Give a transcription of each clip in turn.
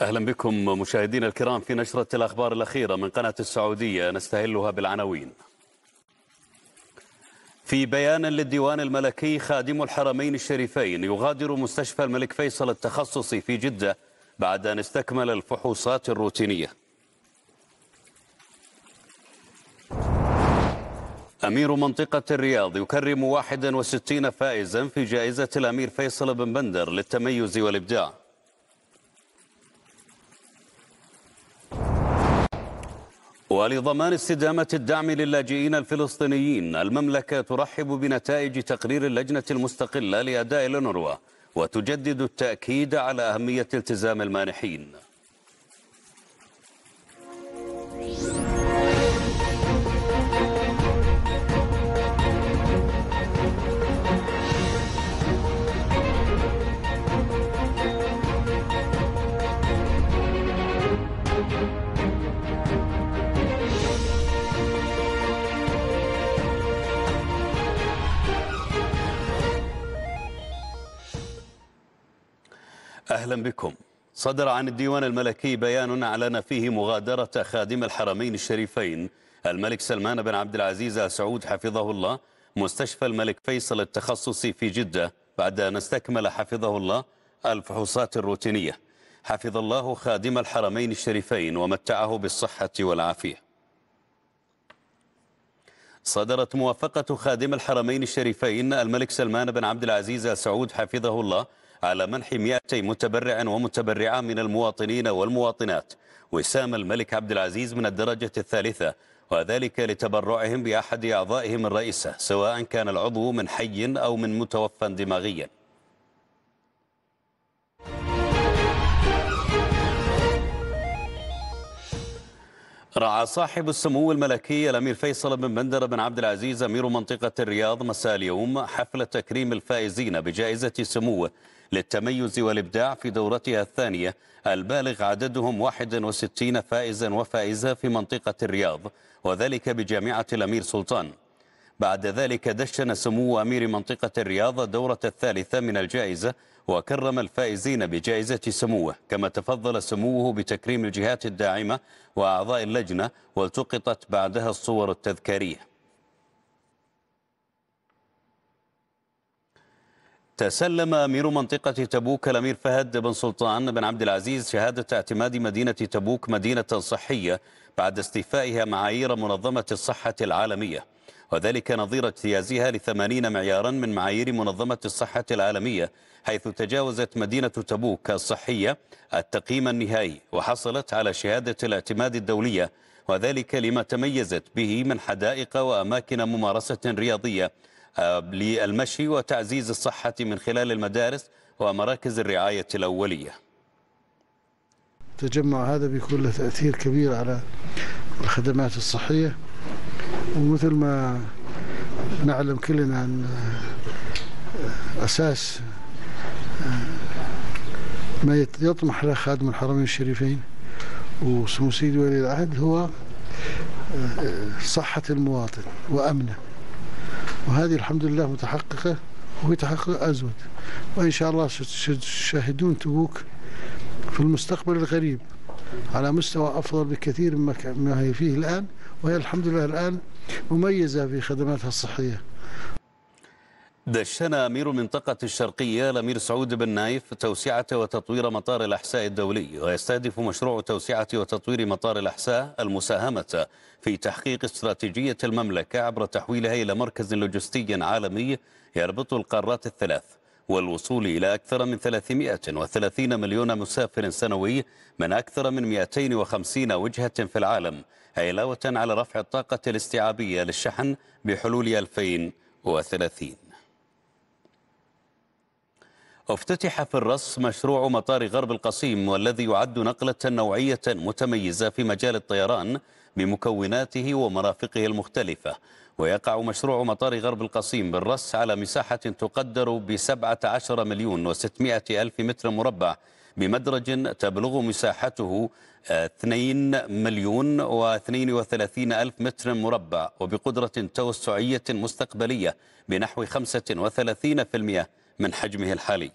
أهلا بكم مشاهدينا الكرام في نشرة الأخبار الأخيرة من قناة السعودية نستهلها بالعناوين في بيان للديوان الملكي خادم الحرمين الشريفين يغادر مستشفى الملك فيصل التخصصي في جدة بعد أن استكمل الفحوصات الروتينية أمير منطقة الرياض يكرم 61 فائزا في جائزة الأمير فيصل بن بندر للتميز والإبداع ولضمان استدامة الدعم للاجئين الفلسطينيين المملكة ترحب بنتائج تقرير اللجنة المستقلة لأداء الأونروا وتجدد التأكيد على أهمية التزام المانحين أهلا بكم صدر عن الديوان الملكي بيان أعلن فيه مغادرة خادم الحرمين الشريفين الملك سلمان بن عبد العزيز آل سعود حفظه الله مستشفى الملك فيصل التخصصي في جدة بعد أن استكمل حفظه الله الفحوصات الروتينية حفظ الله خادم الحرمين الشريفين ومتعه بالصحة والعافية صدرت موافقة خادم الحرمين الشريفين الملك سلمان بن عبد العزيز آل سعود حفظه الله على منح 200 متبرع ومتبرعة من المواطنين والمواطنات وسام الملك عبد العزيز من الدرجة الثالثة وذلك لتبرعهم بأحد أعضائهم الرئيسة سواء كان العضو من حي أو من متوفى دماغياً رعى صاحب السمو الملكي الأمير فيصل بن بندر بن عبد العزيز أمير منطقة الرياض مساء اليوم حفل تكريم الفائزين بجائزة سموه للتميز والإبداع في دورتها الثانية البالغ عددهم 61 فائزا وفائزة في منطقة الرياض وذلك بجامعة الأمير سلطان بعد ذلك دشن سمو أمير منطقة الرياض الدورة الثالثة من الجائزة وكرم الفائزين بجائزة سموه كما تفضل سموه بتكريم الجهات الداعمة وأعضاء اللجنة والتقطت بعدها الصور التذكارية تسلم أمير منطقة تبوك الأمير فهد بن سلطان بن عبد العزيز شهادة اعتماد مدينة تبوك مدينة صحية بعد استيفائها معايير منظمة الصحة العالمية وذلك نظير اجتيازها لثمانين معيارا من معايير منظمة الصحة العالمية حيث تجاوزت مدينة تبوك الصحية التقييم النهائي وحصلت على شهادة الاعتماد الدولية وذلك لما تميزت به من حدائق وأماكن ممارسة رياضية آه، للمشي وتعزيز الصحة من خلال المدارس ومراكز الرعاية الأولية تجمع هذا بكل تأثير كبير على الخدمات الصحية ومثل ما نعلم كلنا أن أساس آه، ما يطمح له خادم الحرمين الشريفين وسمو سيدي ولي العهد هو آه، صحة المواطن وأمنه وهذه الحمد لله متحققة وهي تحقق أزود وإن شاء الله ستشاهدون تبوك في المستقبل القريب على مستوى أفضل بكثير مما هي فيه الآن وهي الحمد لله الآن مميزة في خدماتها الصحية دشن أمير المنطقة الشرقية الأمير سعود بن نايف توسعة وتطوير مطار الأحساء الدولي ويستهدف مشروع توسعة وتطوير مطار الأحساء المساهمة في تحقيق استراتيجية المملكة عبر تحويلها إلى مركز لوجستي عالمي يربط القارات الثلاث والوصول إلى أكثر من 330 مليون مسافر سنوي من أكثر من 250 وجهة في العالم علاوة على رفع الطاقة الاستيعابية للشحن بحلول 2030 افتتح في الرص مشروع مطار غرب القصيم والذي يعد نقلة نوعية متميزة في مجال الطيران بمكوناته ومرافقه المختلفة ويقع مشروع مطار غرب القصيم بالرص على مساحة تقدر ب 17 مليون و 600 ألف متر مربع بمدرج تبلغ مساحته 2 مليون و32 ألف متر مربع وبقدرة توسعية مستقبلية بنحو 35% من حجمه الحالي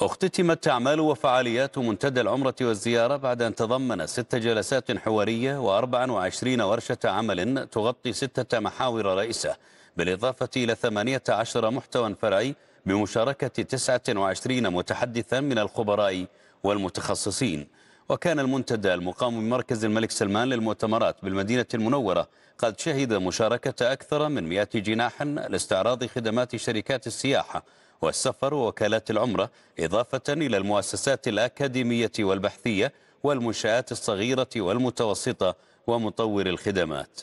اختتمت أعمال وفعاليات منتدى العمرة والزيارة بعد أن تضمن ست جلسات حوارية و24 ورشة عمل تغطي ستة محاور رئيسة بالإضافة إلى 18 محتوى فرعي بمشاركة 29 متحدثا من الخبراء والمتخصصين وكان المنتدى المقام بمركز الملك سلمان للمؤتمرات بالمدينة المنورة قد شهد مشاركة أكثر من 100 جناح لاستعراض خدمات شركات السياحة والسفر ووكالات العمرة إضافة إلى المؤسسات الأكاديمية والبحثية والمنشآت الصغيرة والمتوسطة ومطور الخدمات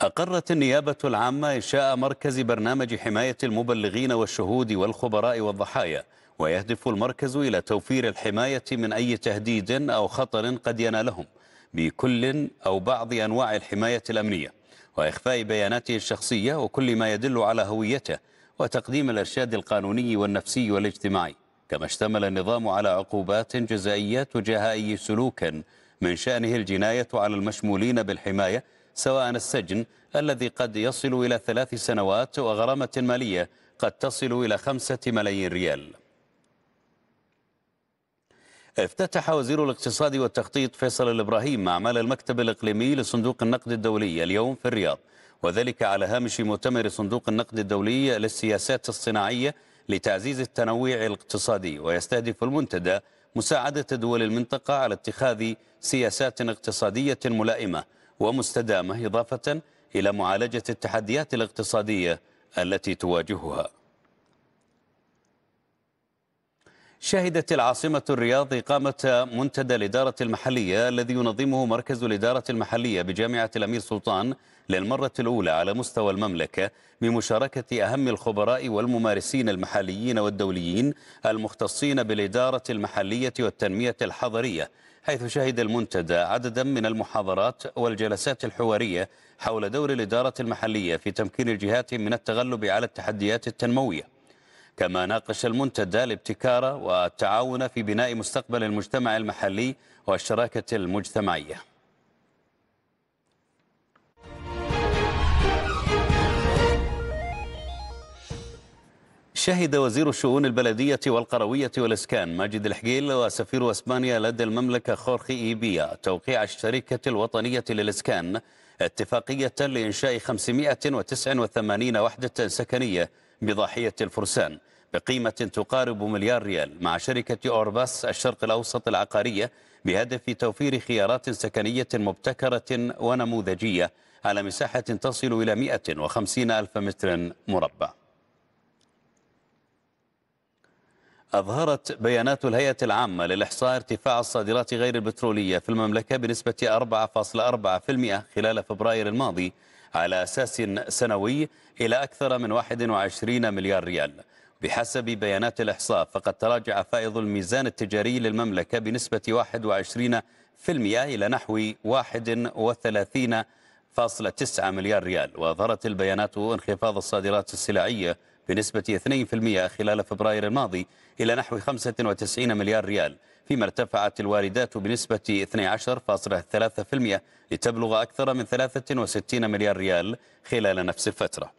أقرت النيابة العامة إنشاء مركز برنامج حماية المبلغين والشهود والخبراء والضحايا ويهدف المركز إلى توفير الحماية من أي تهديد أو خطر قد ينالهم بكل أو بعض أنواع الحماية الأمنية وإخفاء بياناته الشخصية وكل ما يدل على هويته وتقديم الإرشاد القانوني والنفسي والاجتماعي كما اشتمل النظام على عقوبات جزائية تجاه أي سلوك من شأنه الجناية على المشمولين بالحماية سواء السجن الذي قد يصل إلى ثلاث سنوات وغرامة مالية قد تصل إلى خمسة ملايين ريال افتتح وزير الاقتصاد والتخطيط فيصل الإبراهيم أعمال المكتب الإقليمي لصندوق النقد الدولي اليوم في الرياض وذلك على هامش مؤتمر صندوق النقد الدولي للسياسات الصناعية لتعزيز التنوع الاقتصادي ويستهدف المنتدى مساعدة دول المنطقة على اتخاذ سياسات اقتصادية ملائمة ومستدامة إضافة إلى معالجة التحديات الاقتصادية التي تواجهها شهدت العاصمة الرياض إقامة منتدى الإدارة المحلية الذي ينظمه مركز الإدارة المحلية بجامعة الأمير سلطان للمرة الأولى على مستوى المملكة بمشاركة أهم الخبراء والممارسين المحليين والدوليين المختصين بالإدارة المحلية والتنمية الحضرية حيث شهد المنتدى عددا من المحاضرات والجلسات الحوارية حول دور الإدارة المحلية في تمكين الجهات من التغلب على التحديات التنموية كما ناقش المنتدى الابتكار والتعاون في بناء مستقبل المجتمع المحلي والشراكة المجتمعية شهد وزير الشؤون البلدية والقروية والإسكان ماجد الحقيل وسفير أسبانيا لدى المملكة خورخي إيبيا توقيع الشركة الوطنية للإسكان اتفاقية لإنشاء 589 وحدة سكنية بضاحية الفرسان بقيمة تقارب مليار ريال مع شركة أورباس الشرق الأوسط العقارية بهدف توفير خيارات سكنية مبتكرة ونموذجية على مساحة تصل إلى 150 ألف متر مربع أظهرت بيانات الهيئة العامة للإحصاء ارتفاع الصادرات غير البترولية في المملكة بنسبة 4.4% خلال فبراير الماضي على أساس سنوي إلى أكثر من 21 مليار ريال بحسب بيانات الإحصاء فقد تراجع فائض الميزان التجاري للمملكة بنسبة 21% إلى نحو 31.9 مليار ريال وأظهرت البيانات انخفاض الصادرات السلعية بنسبة 2% خلال فبراير الماضي إلى نحو 95 مليار ريال فيما ارتفعت الواردات بنسبة 12.3% لتبلغ أكثر من 63 مليار ريال خلال نفس الفترة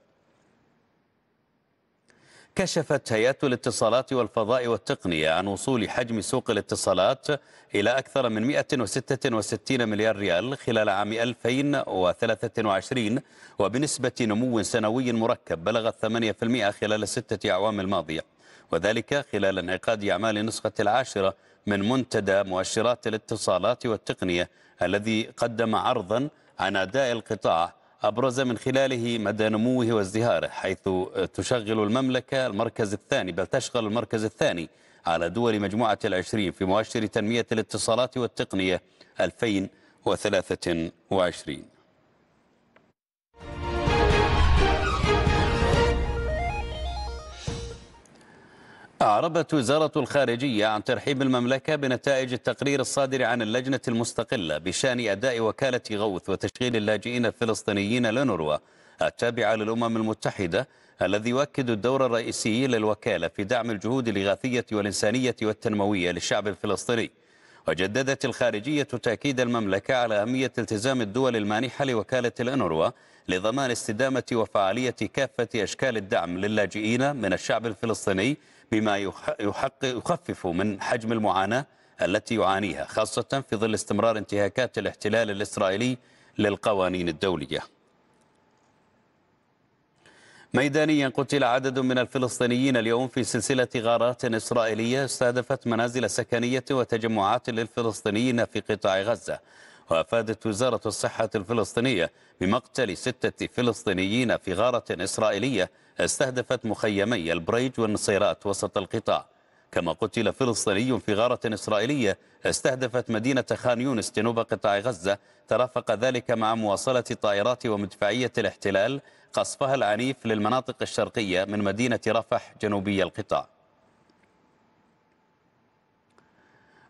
كشفت هيئة الاتصالات والفضاء والتقنية عن وصول حجم سوق الاتصالات إلى أكثر من 166 مليار ريال خلال عام 2023 وبنسبة نمو سنوي مركب بلغت 8% خلال الستة أعوام الماضية وذلك خلال انعقاد أعمال النسخة العاشرة من منتدى مؤشرات الاتصالات والتقنية الذي قدم عرضا عن أداء القطاع أبرز من خلاله مدى نموه وازدهاره حيث تشغل المملكة المركز الثاني بل تشغل المركز الثاني على دول مجموعة العشرين في مؤشر تنمية الاتصالات والتقنية 2023 أعربت وزارة الخارجية عن ترحيب المملكة بنتائج التقرير الصادر عن اللجنة المستقلة بشأن أداء وكالة غوث وتشغيل اللاجئين الفلسطينيين لنروى التابعة للأمم المتحدة الذي يؤكد الدور الرئيسي للوكالة في دعم الجهود الإغاثية والإنسانية والتنموية للشعب الفلسطيني وجددت الخارجية تأكيد المملكة على أهمية التزام الدول المانحة لوكالة الأنروا لضمان استدامة وفعالية كافة أشكال الدعم للاجئين من الشعب الفلسطيني بما يحقق يخفف من حجم المعاناة التي يعانيها خاصة في ظل استمرار انتهاكات الاحتلال الإسرائيلي للقوانين الدولية ميدانيا قتل عدد من الفلسطينيين اليوم في سلسلة غارات إسرائيلية استهدفت منازل سكنية وتجمعات للفلسطينيين في قطاع غزة وأفادت وزارة الصحة الفلسطينية بمقتل ستة فلسطينيين في غارة إسرائيلية استهدفت مخيمي البريج والنصيرات وسط القطاع كما قتل فلسطيني في غارة إسرائيلية استهدفت مدينة خان يونس جنوب قطاع غزة ترافق ذلك مع مواصلة طائرات ومدفعية الاحتلال قصفها العنيف للمناطق الشرقية من مدينة رفح جنوبي القطاع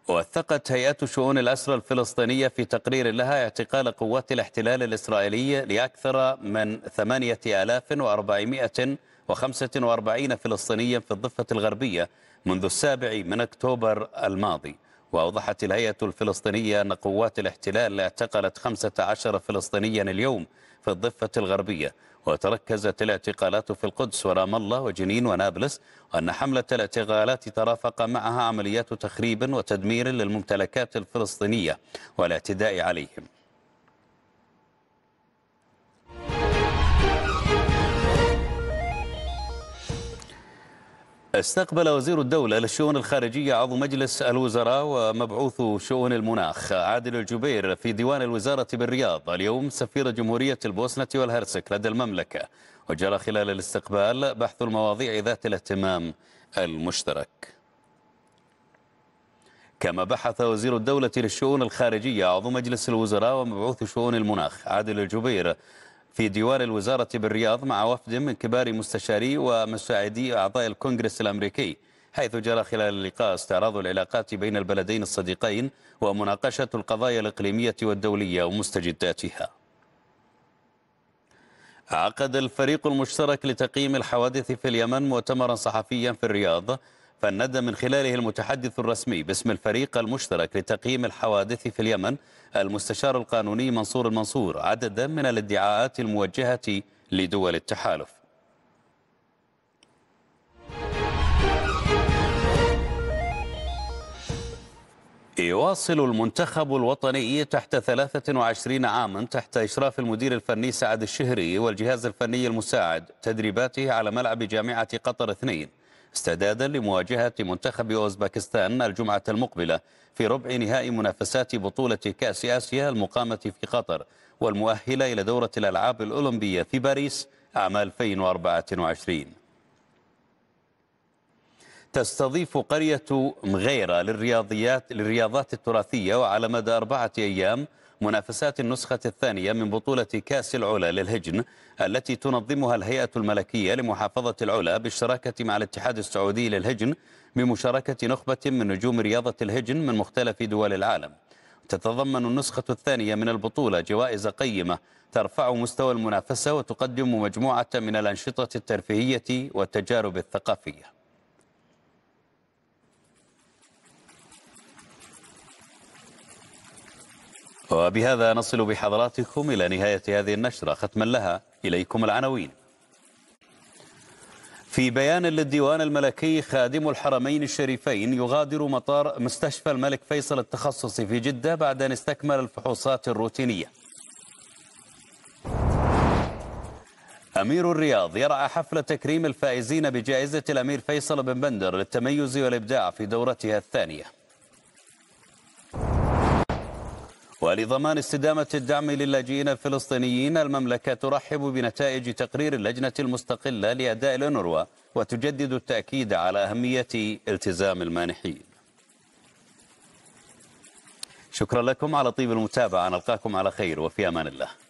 وثقت هيئة شؤون الأسرى الفلسطينية في تقرير لها اعتقال قوات الاحتلال الإسرائيلي لأكثر من 8445 فلسطينيا في الضفة الغربية منذ السابع من أكتوبر الماضي وأوضحت الهيئة الفلسطينية أن قوات الاحتلال اعتقلت 15 فلسطينيا اليوم في الضفة الغربية وتركزت الاعتقالات في القدس ورام الله وجنين ونابلس وأن حملة الاعتقالات ترافق معها عمليات تخريب وتدمير للممتلكات الفلسطينية والاعتداء عليهم استقبل وزير الدولة للشؤون الخارجية عضو مجلس الوزراء ومبعوث شؤون المناخ عادل الجبير في ديوان الوزارة بالرياض اليوم سفير جمهورية البوسنة والهرسك لدى المملكة وجرى خلال الاستقبال بحث المواضيع ذات الاهتمام المشترك كما بحث وزير الدولة للشؤون الخارجية عضو مجلس الوزراء ومبعوث شؤون المناخ عادل الجبير في ديوان الوزارة بالرياض مع وفد من كبار مستشاري ومساعدي أعضاء الكونغرس الأمريكي حيث جرى خلال اللقاء استعراض العلاقات بين البلدين الصديقين ومناقشة القضايا الإقليمية والدولية ومستجداتها عقد الفريق المشترك لتقييم الحوادث في اليمن مؤتمرا صحفيا في الرياض فندى من خلاله المتحدث الرسمي باسم الفريق المشترك لتقييم الحوادث في اليمن المستشار القانوني منصور المنصور عددا من الادعاءات الموجهة لدول التحالف يواصل المنتخب الوطني تحت 23 عاما تحت إشراف المدير الفني سعد الشهري والجهاز الفني المساعد تدريباته على ملعب جامعة قطر اثنين استعدادا لمواجهة منتخب أوزبكستان الجمعة المقبلة في ربع نهائي منافسات بطولة كأس آسيا المقامة في قطر والمؤهلة إلى دورة الألعاب الأولمبية في باريس عام 2024 تستضيف قرية مغيرة للرياضيات للرياضات التراثية وعلى مدى أربعة أيام منافسات النسخة الثانية من بطولة كاس العلا للهجن التي تنظمها الهيئة الملكية لمحافظة العلا بالشراكة مع الاتحاد السعودي للهجن بمشاركة نخبة من نجوم رياضة الهجن من مختلف دول العالم تتضمن النسخة الثانية من البطولة جوائز قيمة ترفع مستوى المنافسة وتقدم مجموعة من الأنشطة الترفيهية والتجارب الثقافية وبهذا نصل بحضراتكم إلى نهاية هذه النشرة ختما لها إليكم العناوين في بيان للديوان الملكي خادم الحرمين الشريفين يغادر مطار مستشفى الملك فيصل التخصصي في جدة بعد أن استكمل الفحوصات الروتينية أمير الرياض يرعى حفل تكريم الفائزين بجائزة الأمير فيصل بن بندر للتميز والإبداع في دورتها الثانية ولضمان استدامة الدعم للاجئين الفلسطينيين المملكة ترحب بنتائج تقرير اللجنة المستقلة لأداء الأنروا وتجدد التأكيد على أهمية التزام المانحين شكرا لكم على طيب المتابعة نلقاكم على خير وفي أمان الله